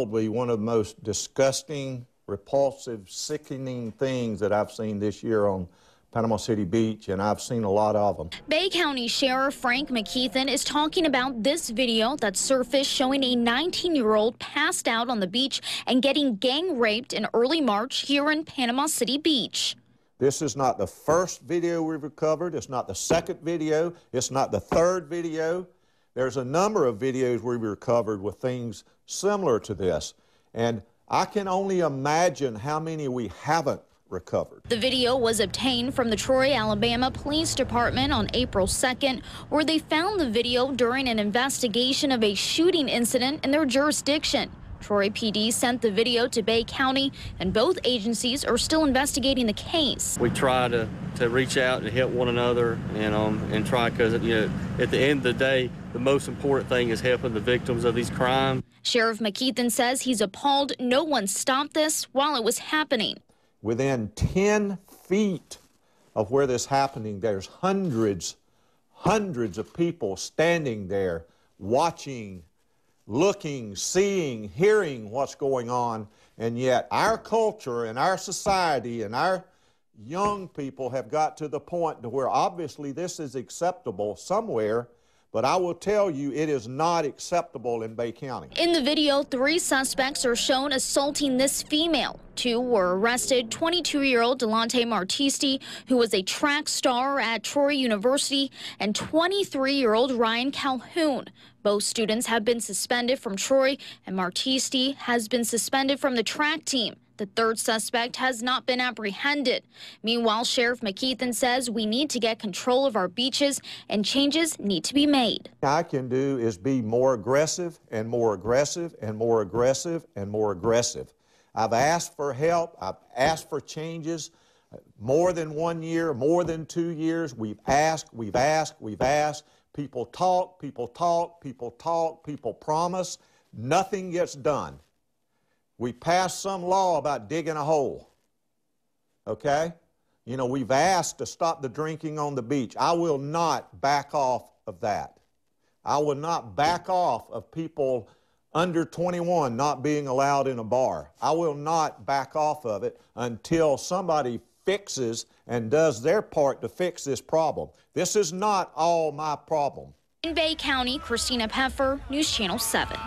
probably one of the most disgusting, repulsive, sickening things that I've seen this year on Panama City Beach, and I've seen a lot of them. Bay County Sheriff Frank McKeithen is talking about this video that surfaced showing a 19-year-old passed out on the beach and getting gang raped in early March here in Panama City Beach. This is not the first video we've recovered. It's not the second video. It's not the third video. There's a number of videos we recovered with things similar to this. And I can only imagine how many we haven't recovered. The video was obtained from the Troy, Alabama Police Department on April 2nd, where they found the video during an investigation of a shooting incident in their jurisdiction. Troy PD sent the video to Bay County, and both agencies are still investigating the case. We try to, to reach out and help one another and, um, and try because, you know, at the end of the day, the most important thing is helping the victims of these crimes. Sheriff McKeithen says he's appalled no one stopped this while it was happening. Within 10 feet of where this happening, there's hundreds, hundreds of people standing there watching looking, seeing, hearing what's going on, and yet our culture and our society and our young people have got to the point to where obviously this is acceptable somewhere but I will tell you, it is not acceptable in Bay County. In the video, three suspects are shown assaulting this female. Two were arrested 22 year old Delonte Martisti, who was a track star at Troy University, and 23 year old Ryan Calhoun. Both students have been suspended from Troy, and Martisti has been suspended from the track team. The third suspect has not been apprehended. Meanwhile, Sheriff McKeithen says we need to get control of our beaches and changes need to be made. I can do is be more aggressive and more aggressive and more aggressive and more aggressive. I've asked for help. I've asked for changes more than one year, more than two years. We've asked, we've asked, we've asked. People talk, people talk, people talk, people promise. Nothing gets done. We passed some law about digging a hole. Okay? You know, we've asked to stop the drinking on the beach. I will not back off of that. I will not back off of people under 21 not being allowed in a bar. I will not back off of it until somebody fixes and does their part to fix this problem. This is not all my problem. In Bay County, Christina Peffer, News Channel 7.